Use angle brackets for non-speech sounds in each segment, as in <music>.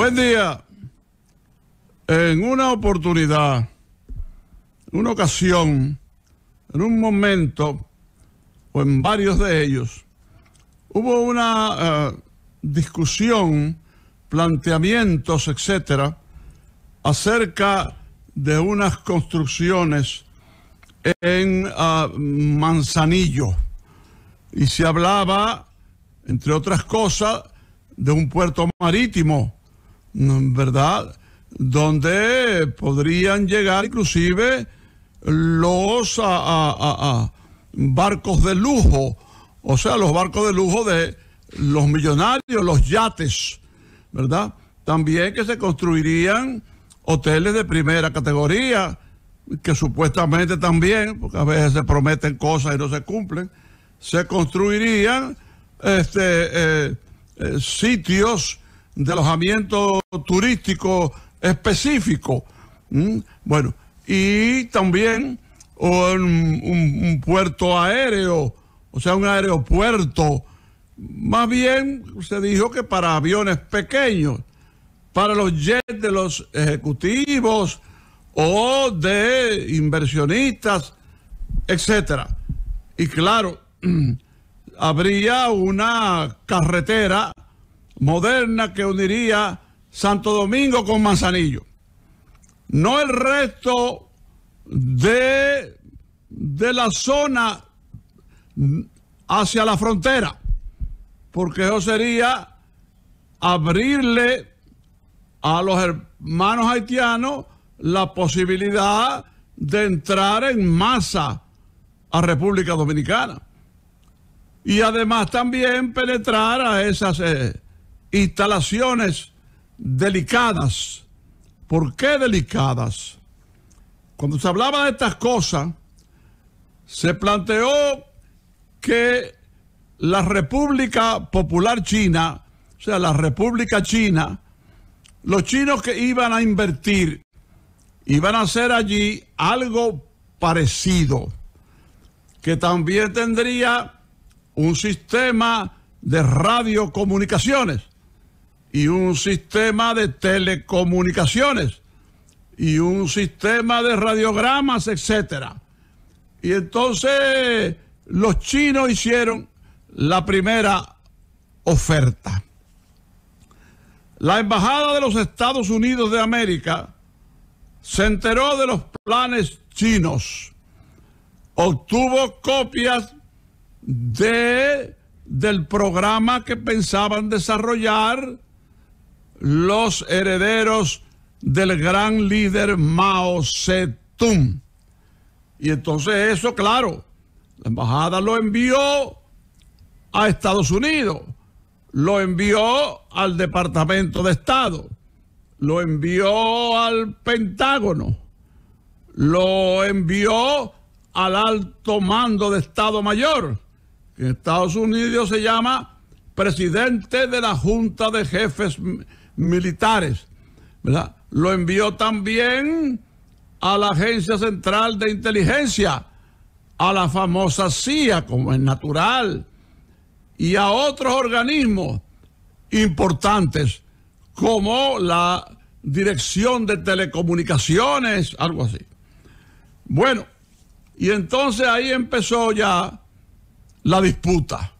Buen día. En una oportunidad, en una ocasión, en un momento, o en varios de ellos, hubo una eh, discusión, planteamientos, etcétera, acerca de unas construcciones en ah, Manzanillo. Y se hablaba, entre otras cosas, de un puerto marítimo ¿verdad? Donde podrían llegar inclusive los barcos de lujo, o sea, los barcos de lujo de los millonarios, los yates, ¿verdad? También que se construirían hoteles de primera categoría, que supuestamente también, porque a veces se prometen cosas y no se cumplen, se construirían este, eh, eh, sitios de alojamiento turístico específico. Bueno, y también un, un, puerto aéreo, o sea, un aeropuerto. Más bien se dijo que para aviones pequeños, para los jets de los ejecutivos o de inversionistas, etcétera. Y claro, <clears throat> habría una carretera moderna que uniría Santo Domingo con Manzanillo. No el resto de, de la zona hacia la frontera, porque eso sería abrirle a los hermanos haitianos la posibilidad de entrar en masa a República Dominicana. Y además también penetrar a esas eh, instalaciones delicadas. ¿Por qué delicadas? Cuando se hablaba de estas cosas, se planteó que la República Popular China, o sea, la República China, los chinos que iban a invertir, iban a hacer allí algo parecido, que también tendría un sistema de radiocomunicaciones y un sistema de telecomunicaciones y un sistema de radiogramas, etcétera. Y entonces los chinos hicieron la primera oferta. La Embajada de los Estados Unidos de América se enteró de los planes chinos, obtuvo copias de, del programa que pensaban desarrollar los herederos del gran líder Mao Zedong. Y entonces eso, claro, la embajada lo envió a Estados Unidos, lo envió al Departamento de Estado, lo envió al Pentágono, lo envió al alto mando de Estado Mayor, que en Estados Unidos se llama presidente de la Junta de Jefes militares, ¿verdad? Lo envió también a la Agencia Central de Inteligencia, a la famosa CIA, como es natural, y a otros organismos importantes, como la Dirección de Telecomunicaciones, algo así. Bueno, y entonces ahí empezó ya la disputa.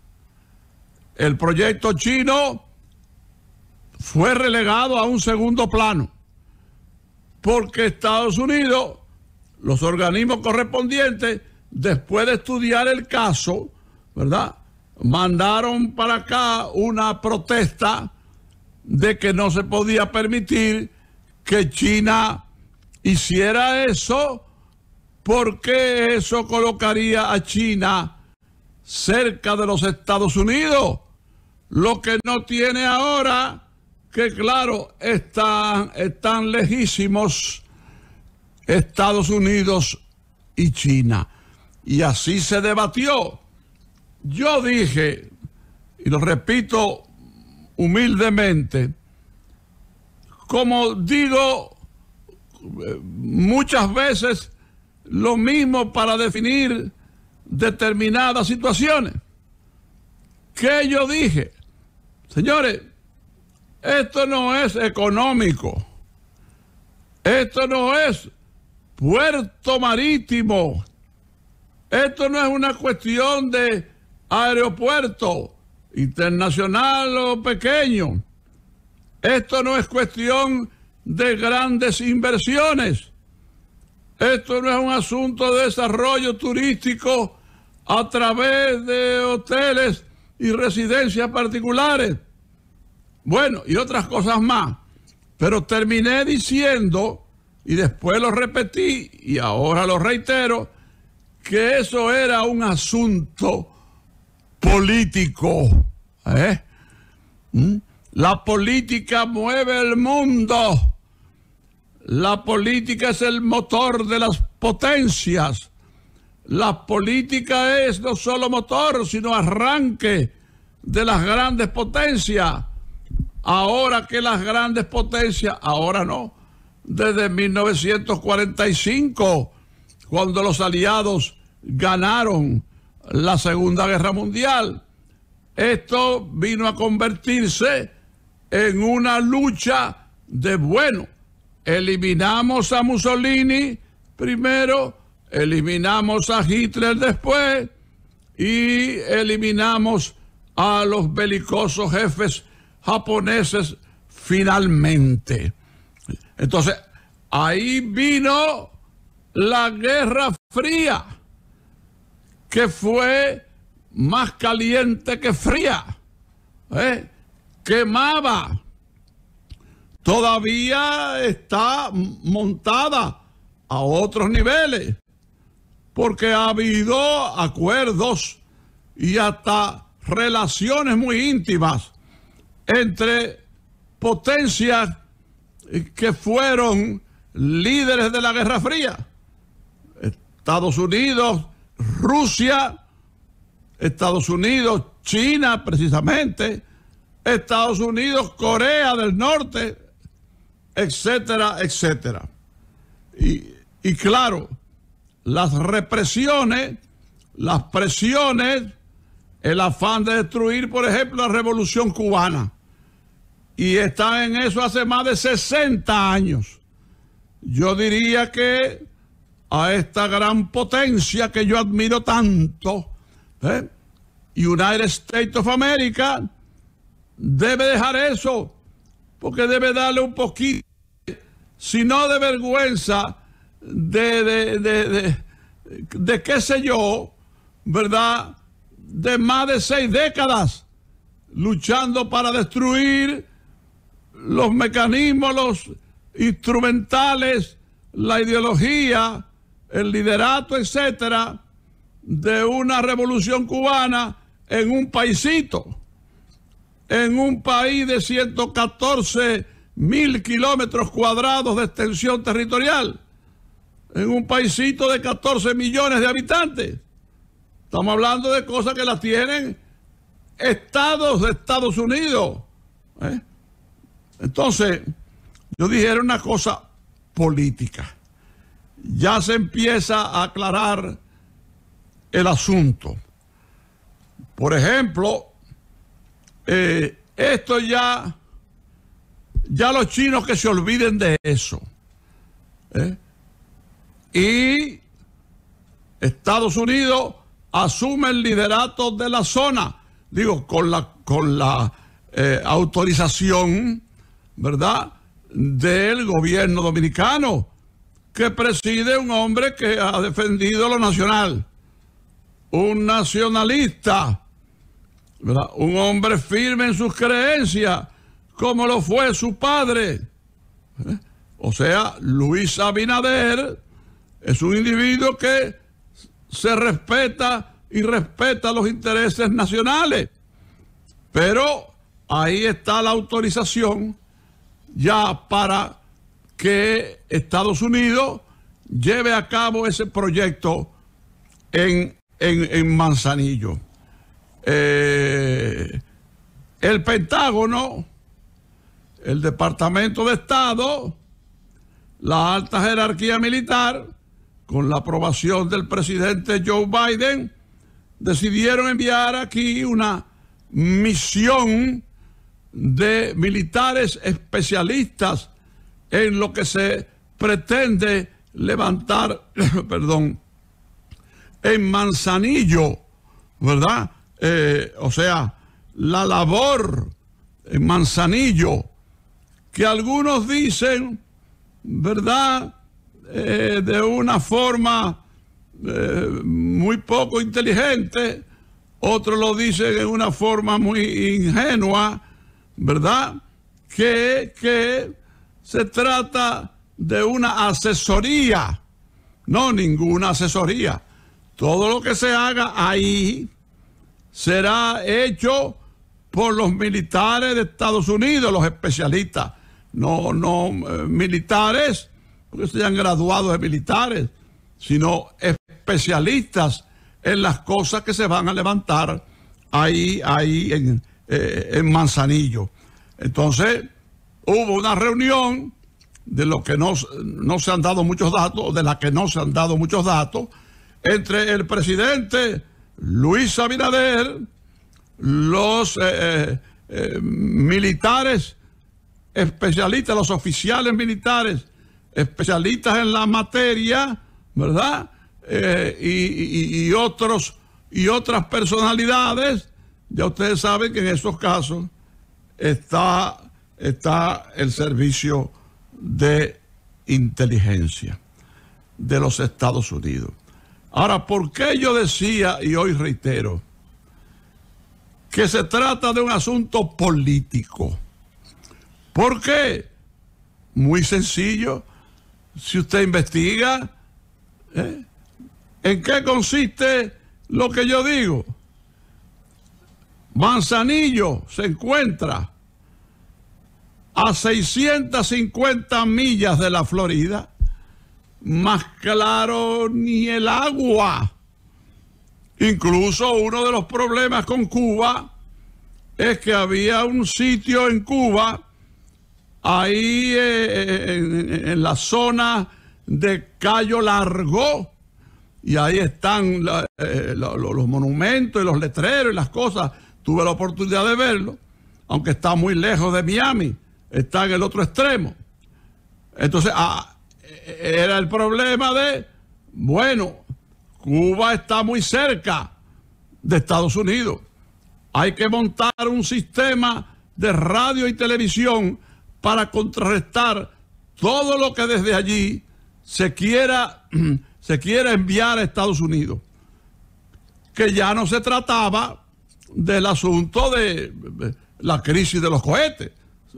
El proyecto chino fue relegado a un segundo plano, porque Estados Unidos, los organismos correspondientes, después de estudiar el caso, ¿verdad? Mandaron para acá una protesta de que no se podía permitir que China hiciera eso porque eso colocaría a China cerca de los Estados Unidos. Lo que no tiene ahora que claro, están, están lejísimos Estados Unidos y China. Y así se debatió. Yo dije, y lo repito humildemente, como digo eh, muchas veces lo mismo para definir determinadas situaciones. que yo dije? Señores, esto no es económico. Esto no es puerto marítimo. Esto no es una cuestión de aeropuerto internacional o pequeño. Esto no es cuestión de grandes inversiones. Esto no es un asunto de desarrollo turístico a través de hoteles y residencias particulares. Bueno, y otras cosas más. Pero terminé diciendo, y después lo repetí, y ahora lo reitero, que eso era un asunto político. ¿eh? ¿Mm? La política mueve el mundo. La política es el motor de las potencias. La política es no solo motor, sino arranque de las grandes potencias. Ahora que las grandes potencias, ahora no, desde 1945, cuando los aliados ganaron la Segunda Guerra Mundial, esto vino a convertirse en una lucha de bueno. Eliminamos a Mussolini primero, eliminamos a Hitler después y eliminamos a los belicosos jefes japoneses finalmente. Entonces, ahí vino la Guerra Fría, que fue más caliente que fría. ¿eh? Quemaba. Todavía está montada a otros niveles, porque ha habido acuerdos y hasta relaciones muy íntimas entre potencias que fueron líderes de la Guerra Fría. Estados Unidos, Rusia, Estados Unidos, China precisamente, Estados Unidos, Corea del Norte, etcétera, etcétera. Y, y claro, las represiones, las presiones, el afán de destruir, por ejemplo, la revolución cubana y está en eso hace más de 60 años. Yo diría que a esta gran potencia que yo admiro tanto, ¿eh? United States of America, debe dejar eso, porque debe darle un poquito, si no de vergüenza, de, de, de qué sé yo, ¿verdad? De más de seis décadas luchando para destruir los mecanismos, los instrumentales, la ideología, el liderato, etcétera, de una revolución cubana en un paisito, en un país de 114 mil kilómetros cuadrados de extensión territorial, en un paisito de 14 millones de habitantes. Estamos hablando de cosas que las tienen estados de Estados Unidos. ¿eh? Entonces, yo dije, era una cosa política. Ya se empieza a aclarar el asunto. Por ejemplo, eh, esto ya, ya los chinos que se olviden de eso. ¿eh? Y Estados Unidos asume el liderato de la zona, digo, con la, con la eh, autorización ¿verdad? Del gobierno dominicano, que preside un hombre que ha defendido lo nacional, un nacionalista, ¿verdad? Un hombre firme en sus creencias, como lo fue su padre. ¿Eh? O sea, Luis Abinader es un individuo que se respeta y respeta los intereses nacionales. Pero ahí está la autorización ya para que Estados Unidos lleve a cabo ese proyecto en, Manzanillo. Eh, el Pentágono, el Departamento de Estado, la alta jerarquía militar, con la aprobación del presidente Joe Biden, decidieron enviar aquí una misión de militares especialistas en lo que se pretende levantar, <coughs> perdón, en Manzanillo, ¿verdad? Eh, o sea, la labor en Manzanillo, que algunos dicen, ¿verdad? Eh, de una forma eh, muy poco inteligente, otros lo dicen de una forma muy ingenua, ¿verdad? Que, se trata de una asesoría, no ninguna asesoría. Todo lo que se haga ahí será hecho por los militares de Estados Unidos, los especialistas, no, no eh, militares, porque sean graduados de militares, sino especialistas en las cosas que se van a levantar ahí, ahí en, eh, en Manzanillo. Entonces, hubo una reunión de lo que no, se han dado muchos datos, de la que no se han dado muchos datos, entre el presidente Luis Abinader, los eh, eh, militares especialistas, los oficiales militares especialistas en la materia, ¿verdad? y, y, otros y otras personalidades ya ustedes saben que en esos casos está, está el servicio de inteligencia de los Estados Unidos. Ahora, ¿por qué yo decía, y hoy reitero, que se trata de un asunto político? ¿Por qué? Muy sencillo. Si usted investiga, ¿eh? ¿en qué consiste lo que yo digo? Manzanillo se encuentra a 650 millas de la Florida, más claro ni el agua. Incluso uno de los problemas con Cuba es que había un sitio en Cuba, ahí eh, eh, en, la zona de Cayo Largo, y ahí están eh, los monumentos y los letreros y las cosas Tuve la oportunidad de verlo, aunque está muy lejos de Miami, está en el otro extremo. Entonces, ah, eh, era el problema de, bueno, Cuba está muy cerca de Estados Unidos. Hay que montar un sistema de radio y televisión para contrarrestar todo lo que desde allí se quiera, <clears throat> se quiera enviar a Estados Unidos. Que ya no se trataba del asunto de la crisis de los cohetes.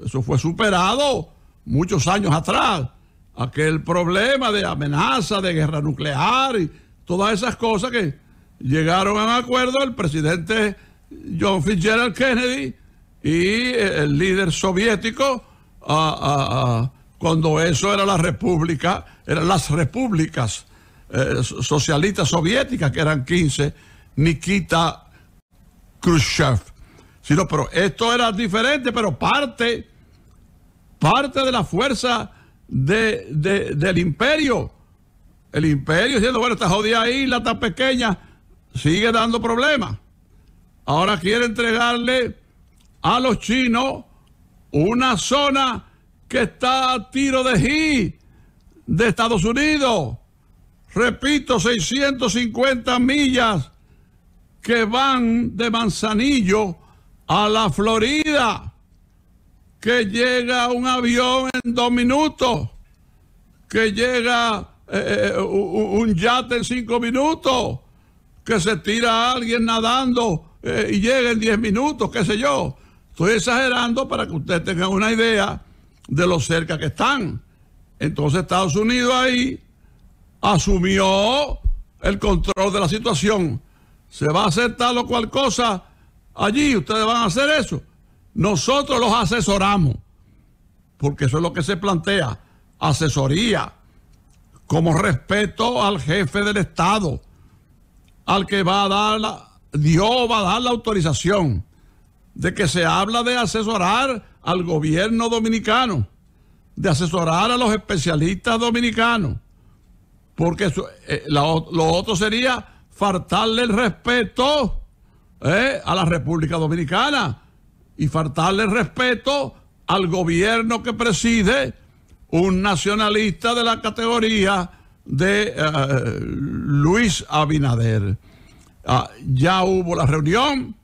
Eso fue superado muchos años atrás. Aquel problema de amenaza, de guerra nuclear y todas esas cosas que llegaron a un acuerdo el presidente John Fitzgerald Kennedy y el líder soviético cuando eso era la república, eran las repúblicas eh, socialistas soviéticas que eran 15, Nikita Khrushchev. Sino, pero esto era diferente, pero parte, parte de la fuerza del imperio. El imperio diciendo, bueno, esta jodida isla tan pequeña sigue dando problemas. Ahora quiere entregarle a los chinos una zona que está a tiro de G de Estados Unidos. Repito, 650 millas que van de Manzanillo a la Florida, que llega un avión en dos minutos, que llega eh, eh, un yate en cinco minutos, que se tira alguien nadando eh, y llega en diez minutos, qué sé yo. Estoy exagerando para que ustedes tengan una idea de lo cerca que están. Entonces Estados Unidos ahí asumió el control de la situación se va a hacer tal o cual cosa allí, ustedes van a hacer eso. Nosotros los asesoramos, porque eso es lo que se plantea, asesoría, como respeto al jefe del Estado, al que va a dar, la, Dios va a dar la autorización de que se habla de asesorar al gobierno dominicano, de asesorar a los especialistas dominicanos, porque eh, lo otro sería faltarle el respeto eh, a la República Dominicana y faltarle el respeto al gobierno que preside un nacionalista de la categoría de eh, Luis Abinader. Ah, ya hubo la reunión,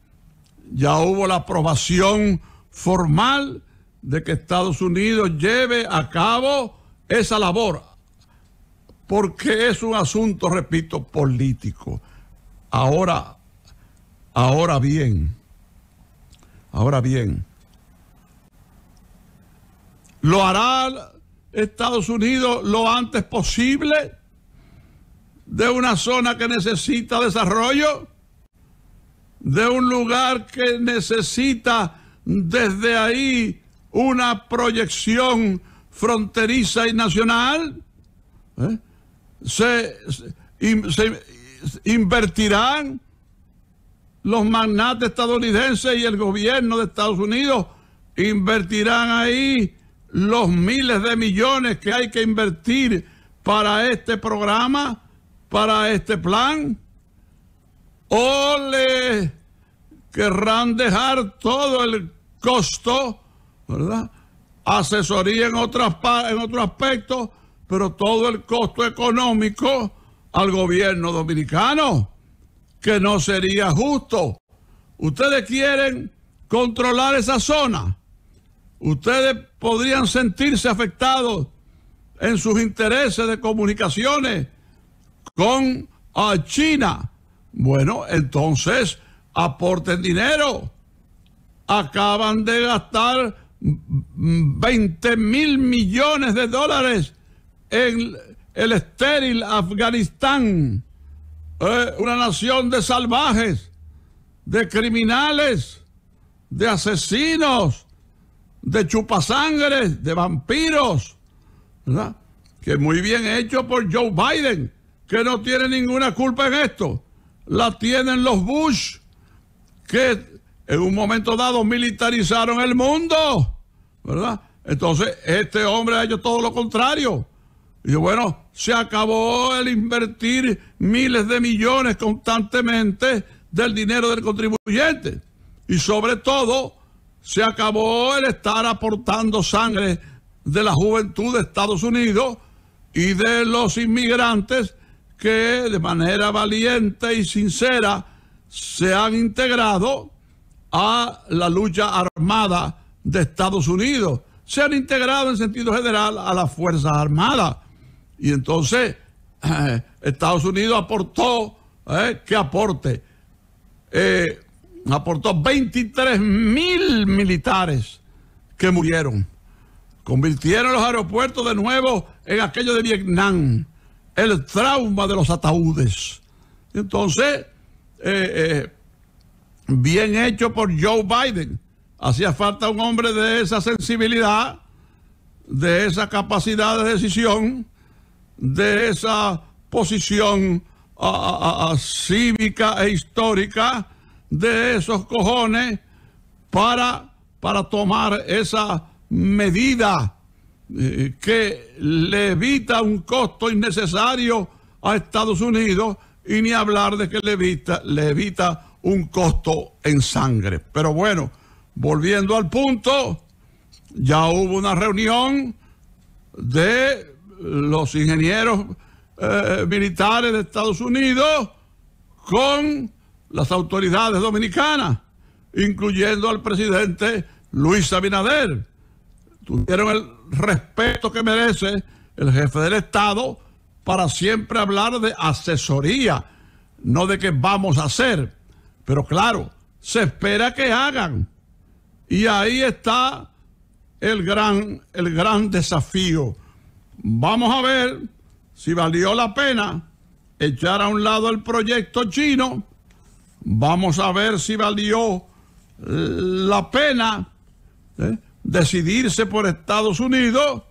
ya hubo la aprobación formal de que Estados Unidos lleve a cabo esa labor porque es un asunto, repito, político. Ahora, ahora bien, ahora bien, ¿lo hará Estados Unidos lo antes posible de una zona que necesita desarrollo? ¿De un lugar que necesita desde ahí una proyección fronteriza y nacional? ¿Eh? se, se invertirán los magnates estadounidenses y el gobierno de Estados Unidos invertirán ahí los miles de millones que hay que invertir para este programa, para este plan, o le querrán dejar todo el costo, ¿verdad? Asesoría en, otras, en otro aspecto pero todo el costo económico al gobierno dominicano, que no sería justo. Ustedes quieren controlar esa zona. Ustedes podrían sentirse afectados en sus intereses de comunicaciones con China. Bueno, entonces aporten dinero. Acaban de gastar 20 mil millones de dólares en el estéril Afganistán, eh, una nación de salvajes, de criminales, de asesinos, de chupasangres, de vampiros, ¿verdad? que muy bien hecho por Joe Biden, que no tiene ninguna culpa en esto. La tienen los Bush, que en un momento dado militarizaron el mundo, ¿verdad? Entonces, este hombre ha hecho todo lo contrario. Y bueno, se acabó el invertir miles de millones constantemente del dinero del contribuyente. Y sobre todo, se acabó el estar aportando sangre de la juventud de Estados Unidos y de los inmigrantes que de manera valiente y sincera se han integrado a la lucha armada de Estados Unidos. Se han integrado en sentido general a las Fuerzas Armadas. Y entonces eh, Estados Unidos aportó, eh, ¿qué aporte? Eh, aportó 23 mil militares que murieron. Convirtieron los aeropuertos de nuevo en aquello de Vietnam, el trauma de los ataúdes. Entonces, eh, bien hecho por Joe Biden. Hacía falta un hombre de esa sensibilidad, de esa capacidad de decisión de esa posición ah, ah, ah, cívica e histórica de esos cojones para, para tomar esa medida eh, que le evita un costo innecesario a Estados Unidos y ni hablar de que le le evita un costo en sangre. Pero bueno, volviendo al punto, ya hubo una reunión de los ingenieros eh, militares de Estados Unidos con las autoridades dominicanas, incluyendo al presidente Luis Abinader. Tuvieron el respeto que merece el jefe del Estado para siempre hablar de asesoría, no de qué vamos a hacer. Pero claro, se espera que hagan. Y ahí está el gran, el gran desafío. Vamos a ver si valió la pena echar a un lado el proyecto chino. Vamos a ver si valió eh, la pena eh, decidirse por Estados Unidos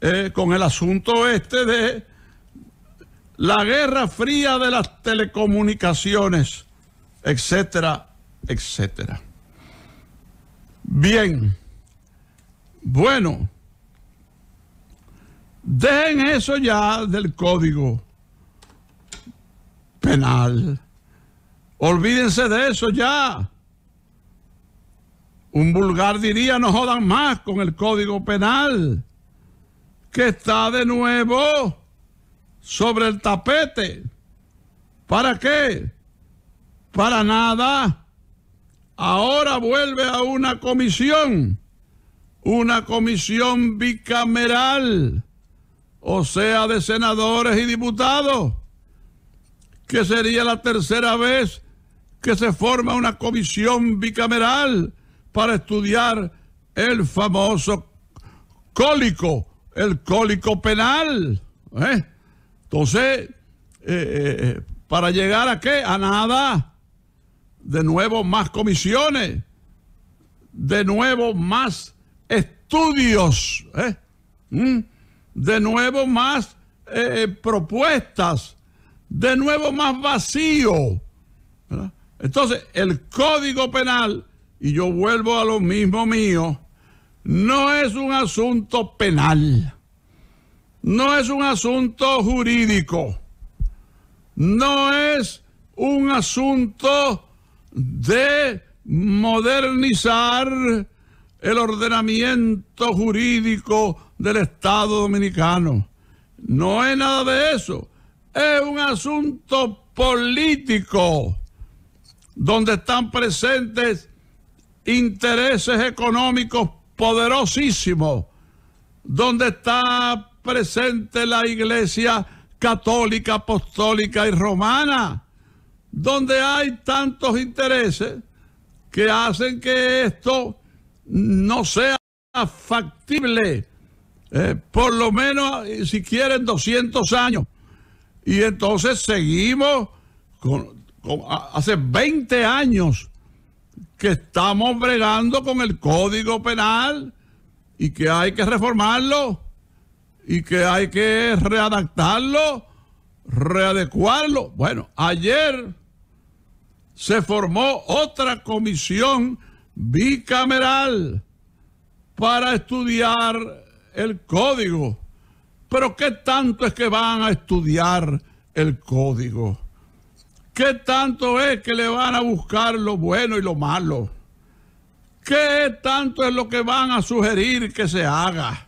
eh, con el asunto este de la guerra fría de las telecomunicaciones, etcétera, etcétera. Bien, bueno. Dejen eso ya del código penal. Olvídense de eso ya. Un vulgar diría, no jodan más con el código penal, que está de nuevo sobre el tapete. ¿Para qué? Para nada. Ahora vuelve a una comisión, una comisión bicameral o sea de senadores y diputados, que sería la tercera vez que se forma una comisión bicameral para estudiar el famoso cólico, el cólico penal. ¿eh? Entonces, eh, eh, ¿para llegar a qué? A nada. De nuevo, más comisiones. De nuevo, más estudios. ¿eh? ¿Mm? de nuevo más eh, eh, propuestas, de nuevo más vacío. Entonces, el código penal, y yo vuelvo a lo mismo mío, no es un asunto penal, no es un asunto jurídico, no es un asunto de modernizar el ordenamiento jurídico del Estado Dominicano. No es nada de eso. Es un asunto político donde están presentes intereses económicos poderosísimos, donde está presente la Iglesia católica, apostólica y romana, donde hay tantos intereses que hacen que esto no sea factible eh, por lo menos, eh, si quieren, 200 años. Y entonces seguimos, con, hace 20 años que estamos bregando con el Código Penal y que hay que reformarlo y que hay que readaptarlo, readecuarlo. Bueno, ayer se formó otra comisión bicameral para estudiar el código. Pero ¿qué tanto es que van a estudiar el código? ¿Qué tanto es que le van a buscar lo bueno y lo malo? ¿Qué tanto es lo que van a sugerir que se haga?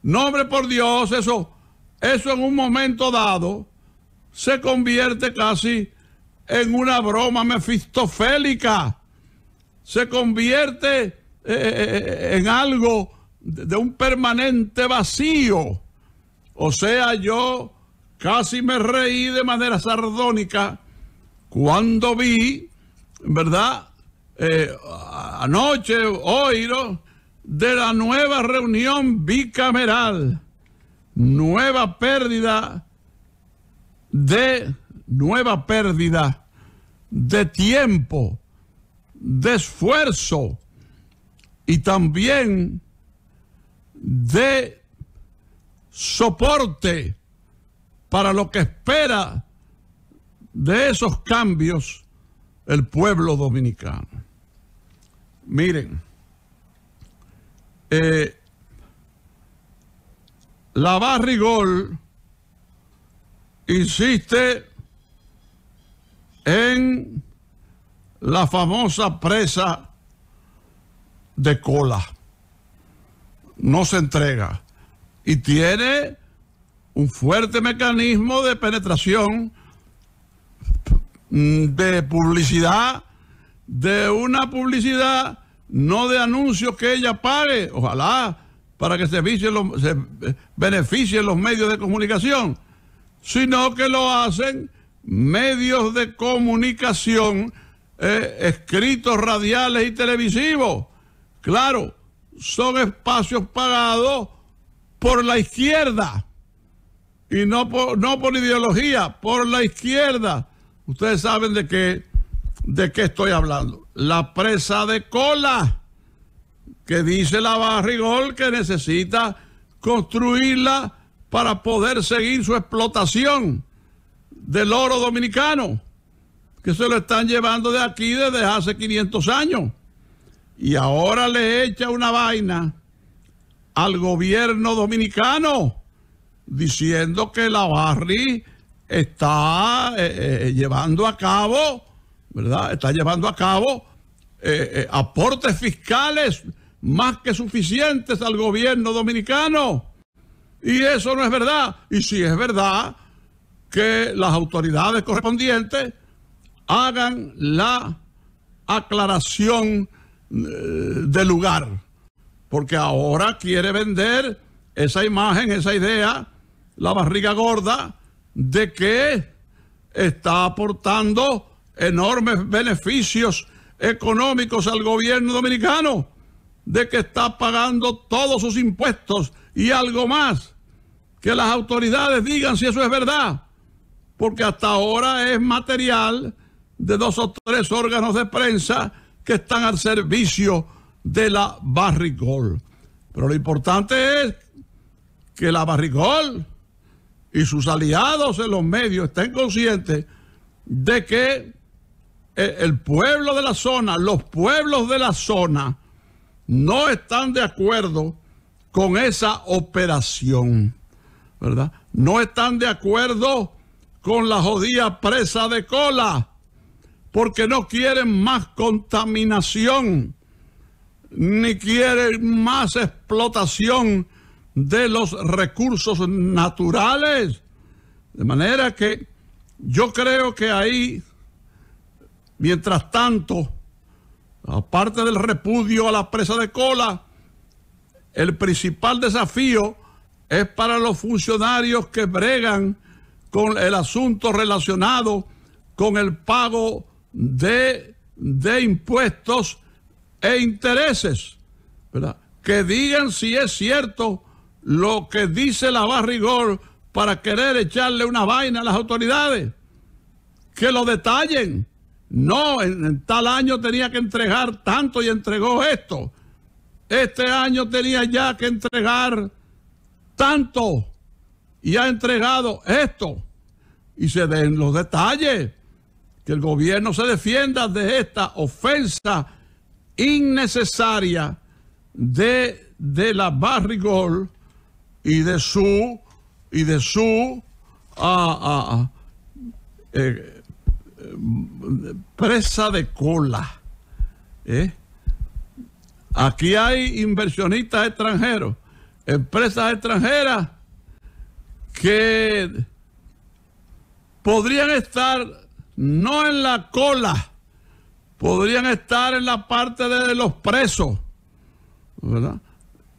...nombre por Dios, eso, eso en un momento dado se convierte casi en una broma mefistofélica. Se convierte eh, eh, eh, en algo de un permanente vacío. O sea, yo casi me reí de manera sardónica cuando vi, ¿verdad? Eh, anoche, hoy, de la nueva reunión bicameral, nueva pérdida de, nueva pérdida de tiempo, de esfuerzo y también de soporte para lo que espera de esos cambios el pueblo dominicano. Miren, eh, la Barrigol insiste en la famosa presa de cola no se entrega y tiene un fuerte mecanismo de penetración, mm, de publicidad, de una publicidad no de anuncios que ella pague, ojalá, para que se, beneficien los medios de comunicación, sino que lo hacen medios de comunicación eh, escritos, radiales y televisivos. Claro, son espacios pagados por la izquierda y no por, no por ideología, por la izquierda. Ustedes saben de qué, de qué estoy hablando. La presa de cola que dice la barrigol que necesita construirla para poder seguir su explotación del oro dominicano, que se lo están llevando de aquí desde hace 500 años y ahora le echa una vaina al gobierno dominicano diciendo que la Barri está eh, eh, llevando a cabo, ¿verdad? Está llevando a cabo eh, aportes fiscales más que suficientes al gobierno dominicano. Y eso no es verdad. Y si es verdad que las autoridades correspondientes hagan la aclaración eh, de lugar, porque ahora quiere vender esa imagen, esa idea, la barriga gorda, de que está aportando enormes beneficios económicos al gobierno dominicano, de que está pagando todos sus impuestos y algo más. Que las autoridades digan si eso es verdad, porque hasta ahora es material de dos o tres órganos de prensa que están al servicio de la barrigol. Pero lo importante es que la barrigol y sus aliados en los medios estén conscientes de que eh, el pueblo de la zona, los pueblos de la zona, no están de acuerdo con esa operación, ¿verdad? No están de acuerdo con la jodida presa de cola porque no quieren más contaminación, ni quieren más explotación de los recursos naturales. De manera que yo creo que ahí, mientras tanto, aparte del repudio a la presa de cola, el principal desafío es para los funcionarios que bregan con el asunto relacionado con el pago de, impuestos e intereses, ¿verdad? Que digan si es cierto lo que dice la barrigor para querer echarle una vaina a las autoridades. Que lo detallen. No, en, en, tal año tenía que entregar tanto y entregó esto. Este año tenía ya que entregar tanto y ha entregado esto. Y se den los detalles que el gobierno se defienda de esta ofensa innecesaria de, de la barrigol y de su y de su ah, ah, ah, eh, eh, presa de cola. ¿eh? Aquí hay inversionistas extranjeros, empresas extranjeras que podrían estar no en la cola, podrían estar en la parte de los presos, ¿verdad?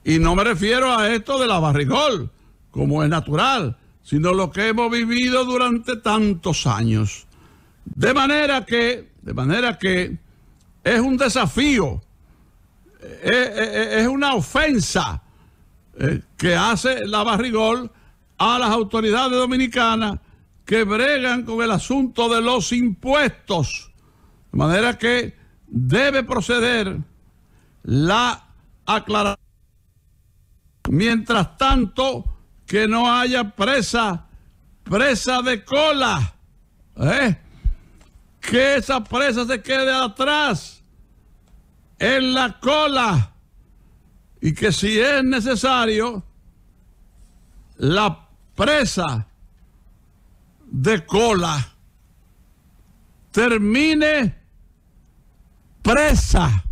Y no me refiero a esto de la barrigol, como es natural, sino lo que hemos vivido durante tantos años. De manera que, de manera que es un desafío, eh, eh, eh, es una ofensa que hace la barrigol a las autoridades dominicanas que bregan con el asunto de los impuestos. De manera que debe proceder la aclaración. Mientras tanto, que no haya presa, presa de cola. ¿eh? Que esa presa se quede atrás, en la cola. Y que si es necesario, la presa de cola termine presa